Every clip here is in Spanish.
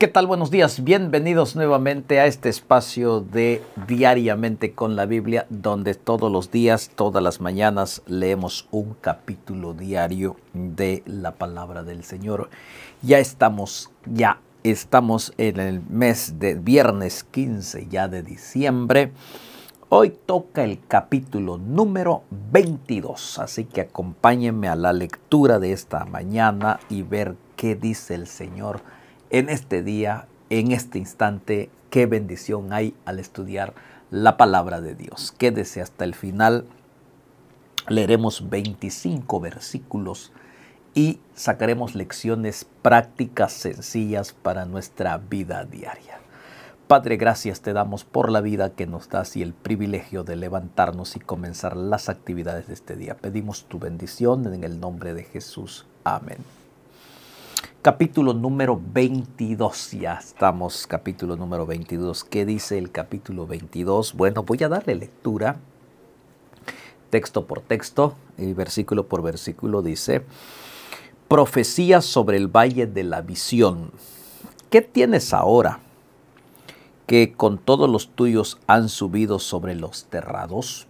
¿Qué tal? Buenos días. Bienvenidos nuevamente a este espacio de Diariamente con la Biblia, donde todos los días, todas las mañanas, leemos un capítulo diario de la palabra del Señor. Ya estamos, ya estamos en el mes de viernes 15 ya de diciembre. Hoy toca el capítulo número 22, así que acompáñenme a la lectura de esta mañana y ver qué dice el Señor en este día, en este instante, qué bendición hay al estudiar la palabra de Dios. Quédese hasta el final. Leeremos 25 versículos y sacaremos lecciones prácticas sencillas para nuestra vida diaria. Padre, gracias te damos por la vida que nos das y el privilegio de levantarnos y comenzar las actividades de este día. Pedimos tu bendición en el nombre de Jesús. Amén capítulo número 22. Ya estamos, capítulo número 22. ¿Qué dice el capítulo 22? Bueno, voy a darle lectura texto por texto y versículo por versículo. Dice, profecía sobre el valle de la visión. ¿Qué tienes ahora? Que con todos los tuyos han subido sobre los terrados.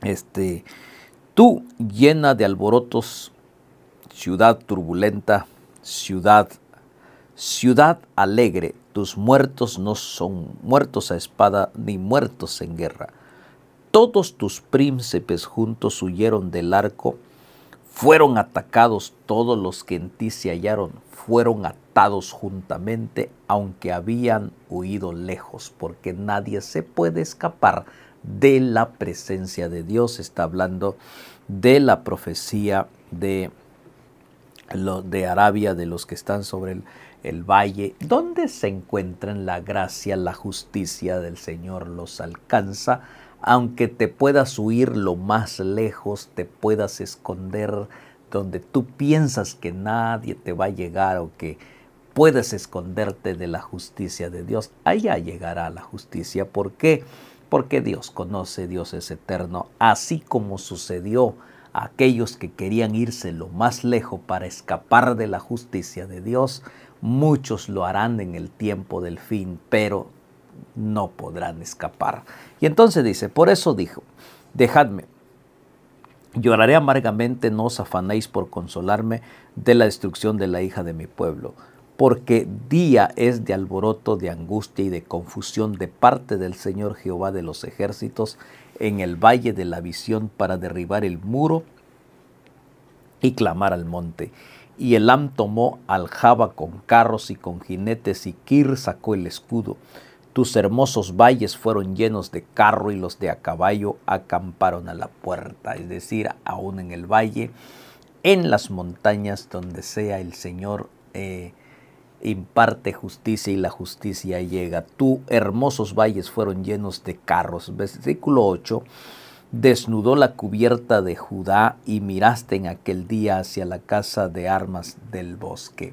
Este, tú llena de alborotos ciudad turbulenta, ciudad, ciudad alegre, tus muertos no son muertos a espada ni muertos en guerra. Todos tus príncipes juntos huyeron del arco, fueron atacados todos los que en ti se hallaron, fueron atados juntamente, aunque habían huido lejos, porque nadie se puede escapar de la presencia de Dios. Está hablando de la profecía de de Arabia, de los que están sobre el, el valle, donde se encuentran la gracia, la justicia del Señor los alcanza, aunque te puedas huir lo más lejos, te puedas esconder donde tú piensas que nadie te va a llegar o que puedes esconderte de la justicia de Dios, allá llegará la justicia. ¿Por qué? Porque Dios conoce, Dios es eterno, así como sucedió aquellos que querían irse lo más lejos para escapar de la justicia de Dios, muchos lo harán en el tiempo del fin, pero no podrán escapar. Y entonces dice, por eso dijo, dejadme, lloraré amargamente, no os afanéis por consolarme de la destrucción de la hija de mi pueblo, porque día es de alboroto, de angustia y de confusión de parte del Señor Jehová de los ejércitos, en el valle de la visión para derribar el muro y clamar al monte. Y Elam tomó al con carros y con jinetes, y Kir sacó el escudo. Tus hermosos valles fueron llenos de carro y los de a caballo acamparon a la puerta, es decir, aún en el valle, en las montañas donde sea el Señor eh, imparte justicia y la justicia llega. Tú, hermosos valles fueron llenos de carros. Versículo 8. Desnudó la cubierta de Judá y miraste en aquel día hacia la casa de armas del bosque.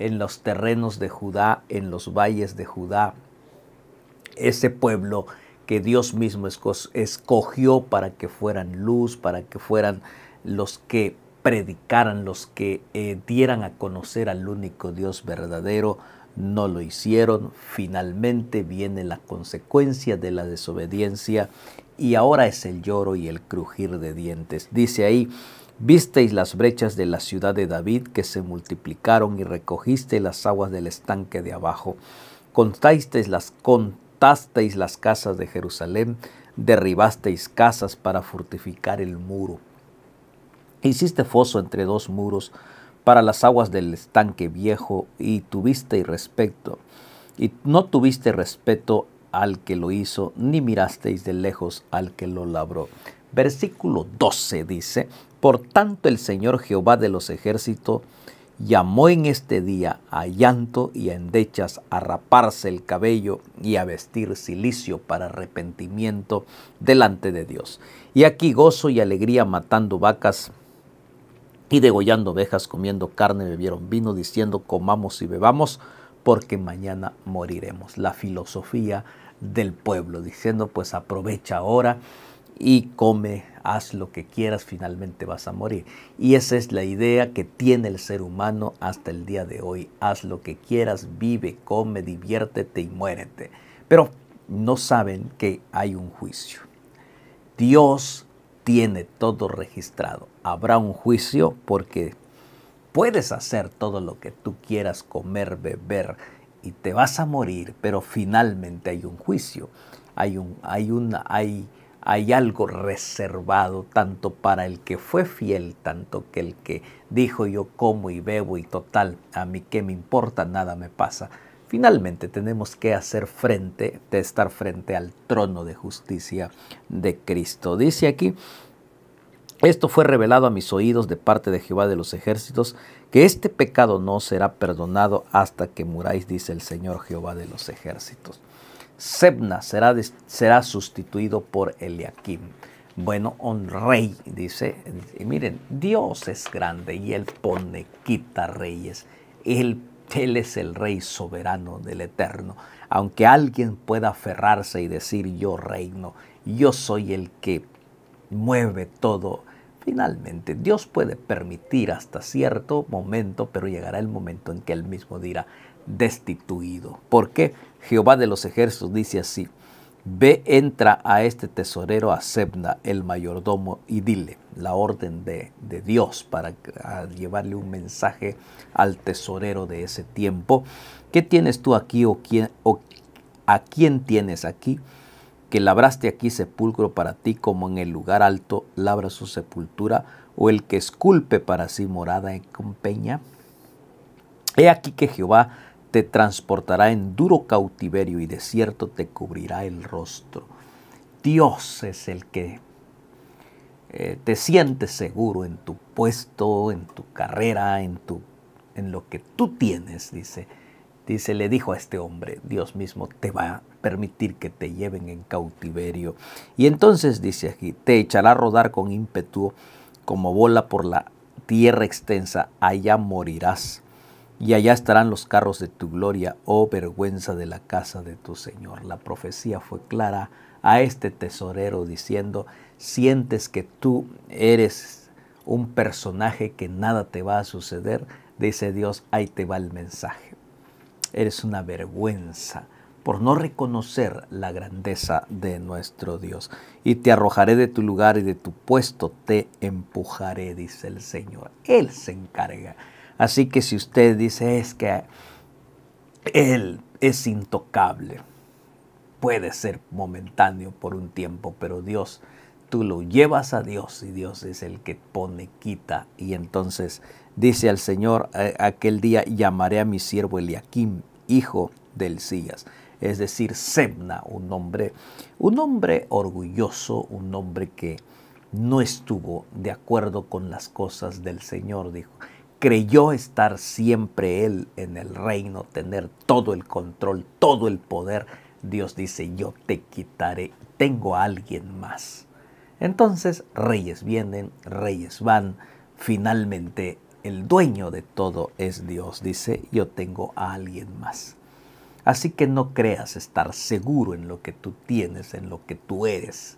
En los terrenos de Judá, en los valles de Judá, ese pueblo que Dios mismo escogió para que fueran luz, para que fueran los que predicaran, los que eh, dieran a conocer al único Dios verdadero, no lo hicieron. Finalmente viene la consecuencia de la desobediencia y ahora es el lloro y el crujir de dientes. Dice ahí, visteis las brechas de la ciudad de David que se multiplicaron y recogisteis las aguas del estanque de abajo. las, contasteis las casas de Jerusalén, derribasteis casas para fortificar el muro ¿E hiciste foso entre dos muros para las aguas del estanque viejo y tuviste irrespeto Y no tuviste respeto al que lo hizo, ni mirasteis de lejos al que lo labró. Versículo 12 dice, Por tanto el Señor Jehová de los ejércitos llamó en este día a llanto y a endechas, a raparse el cabello y a vestir silicio para arrepentimiento delante de Dios. Y aquí gozo y alegría matando vacas y degollando ovejas, comiendo carne, bebieron vino, diciendo, comamos y bebamos, porque mañana moriremos. La filosofía del pueblo, diciendo, pues aprovecha ahora y come, haz lo que quieras, finalmente vas a morir. Y esa es la idea que tiene el ser humano hasta el día de hoy. Haz lo que quieras, vive, come, diviértete y muérete. Pero no saben que hay un juicio. Dios tiene todo registrado. Habrá un juicio porque puedes hacer todo lo que tú quieras, comer, beber y te vas a morir, pero finalmente hay un juicio. Hay, un, hay, una, hay, hay algo reservado tanto para el que fue fiel, tanto que el que dijo yo como y bebo y total, a mí qué me importa, nada me pasa Finalmente tenemos que hacer frente, de estar frente al trono de justicia de Cristo. Dice aquí, esto fue revelado a mis oídos de parte de Jehová de los ejércitos, que este pecado no será perdonado hasta que muráis, dice el Señor Jehová de los ejércitos. Sebna será, será sustituido por Eliakim. Bueno, un rey, dice, y miren, Dios es grande y él pone, quita reyes. Él él es el Rey soberano del Eterno. Aunque alguien pueda aferrarse y decir yo reino, yo soy el que mueve todo. Finalmente, Dios puede permitir hasta cierto momento, pero llegará el momento en que Él mismo dirá, destituido. ¿Por qué Jehová de los ejércitos dice así, Ve, entra a este tesorero a Sebna, el mayordomo, y dile la orden de, Dios para llevarle un mensaje al tesorero de ese tiempo. ¿Qué tienes tú aquí o, quién, o a quién tienes aquí? Que labraste aquí sepulcro para ti como en el lugar alto labra su sepultura, o el que esculpe para sí morada en peña. He aquí que Jehová te transportará en duro cautiverio y desierto te cubrirá el rostro. Dios es el que eh, te siente seguro en tu puesto, en tu carrera, en, tu, en lo que tú tienes, dice. Dice, le dijo a este hombre, Dios mismo te va a permitir que te lleven en cautiverio. Y entonces dice aquí, te echará a rodar con ímpetu como bola por la tierra extensa, allá morirás y allá estarán los carros de tu gloria, oh vergüenza de la casa de tu Señor. La profecía fue clara a este tesorero diciendo, sientes que tú eres un personaje que nada te va a suceder, dice Dios, ahí te va el mensaje. Eres una vergüenza por no reconocer la grandeza de nuestro Dios. Y te arrojaré de tu lugar y de tu puesto te empujaré, dice el Señor. Él se encarga Así que si usted dice es que Él es intocable, puede ser momentáneo por un tiempo, pero Dios, tú lo llevas a Dios y Dios es el que pone, quita. Y entonces dice al Señor, aquel día llamaré a mi siervo Eliakim, hijo del Sías es decir, Semna, un hombre, un hombre orgulloso, un hombre que no estuvo de acuerdo con las cosas del Señor, dijo creyó estar siempre Él en el reino, tener todo el control, todo el poder, Dios dice, yo te quitaré, tengo a alguien más. Entonces, reyes vienen, reyes van, finalmente el dueño de todo es Dios, dice, yo tengo a alguien más. Así que no creas estar seguro en lo que tú tienes, en lo que tú eres.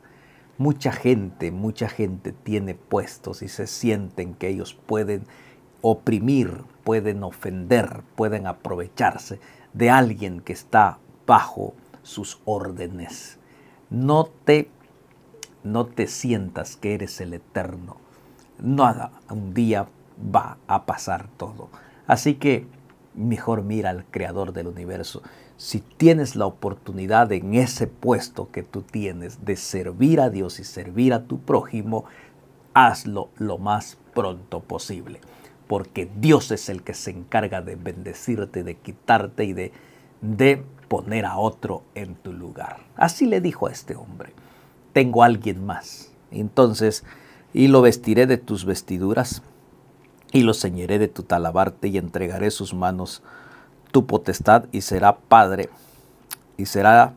Mucha gente, mucha gente tiene puestos y se sienten que ellos pueden oprimir, pueden ofender, pueden aprovecharse de alguien que está bajo sus órdenes. No te, no te sientas que eres el eterno. Nada, un día va a pasar todo. Así que mejor mira al creador del universo. Si tienes la oportunidad en ese puesto que tú tienes de servir a Dios y servir a tu prójimo, hazlo lo más pronto posible porque Dios es el que se encarga de bendecirte, de quitarte y de, de poner a otro en tu lugar. Así le dijo a este hombre, tengo a alguien más. Entonces, y lo vestiré de tus vestiduras, y lo ceñiré de tu talabarte, y entregaré sus manos tu potestad, y será padre, y será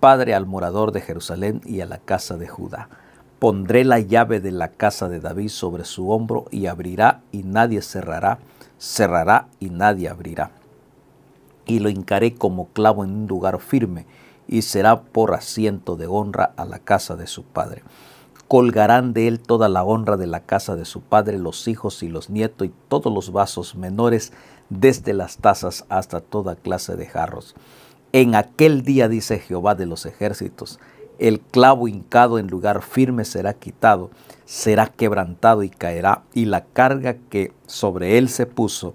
padre al morador de Jerusalén y a la casa de Judá Pondré la llave de la casa de David sobre su hombro y abrirá y nadie cerrará, cerrará y nadie abrirá. Y lo hincaré como clavo en un lugar firme y será por asiento de honra a la casa de su padre. Colgarán de él toda la honra de la casa de su padre, los hijos y los nietos y todos los vasos menores, desde las tazas hasta toda clase de jarros. En aquel día, dice Jehová de los ejércitos, el clavo hincado en lugar firme será quitado, será quebrantado y caerá, y la carga que sobre él se puso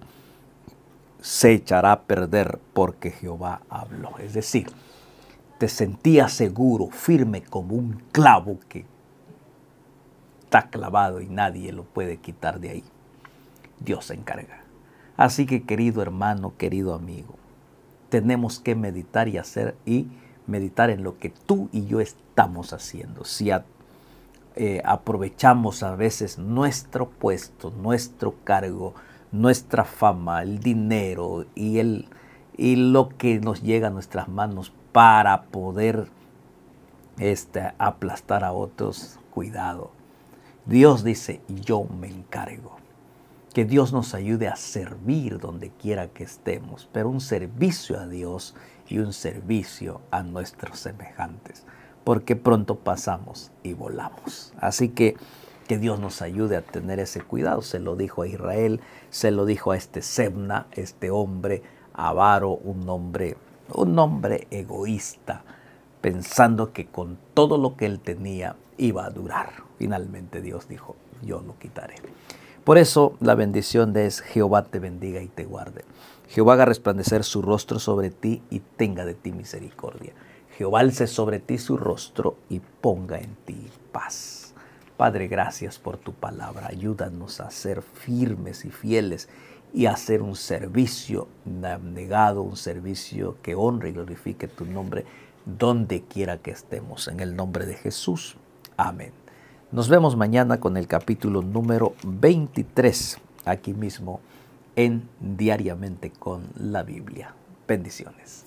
se echará a perder porque Jehová habló. Es decir, te sentías seguro, firme como un clavo que está clavado y nadie lo puede quitar de ahí. Dios se encarga. Así que querido hermano, querido amigo, tenemos que meditar y hacer y meditar en lo que tú y yo estamos haciendo. Si eh, aprovechamos a veces nuestro puesto, nuestro cargo, nuestra fama, el dinero y, el, y lo que nos llega a nuestras manos para poder este, aplastar a otros, cuidado. Dios dice, yo me encargo que Dios nos ayude a servir donde quiera que estemos, pero un servicio a Dios y un servicio a nuestros semejantes, porque pronto pasamos y volamos. Así que que Dios nos ayude a tener ese cuidado. Se lo dijo a Israel, se lo dijo a este Sebna, este hombre avaro, un hombre, un hombre egoísta, pensando que con todo lo que él tenía iba a durar. Finalmente Dios dijo, yo lo quitaré. Por eso la bendición de es Jehová te bendiga y te guarde. Jehová haga resplandecer su rostro sobre ti y tenga de ti misericordia. Jehová alce sobre ti su rostro y ponga en ti paz. Padre, gracias por tu palabra. Ayúdanos a ser firmes y fieles y a hacer un servicio negado, un servicio que honre y glorifique tu nombre donde quiera que estemos. En el nombre de Jesús. Amén. Nos vemos mañana con el capítulo número 23, aquí mismo en Diariamente con la Biblia. Bendiciones.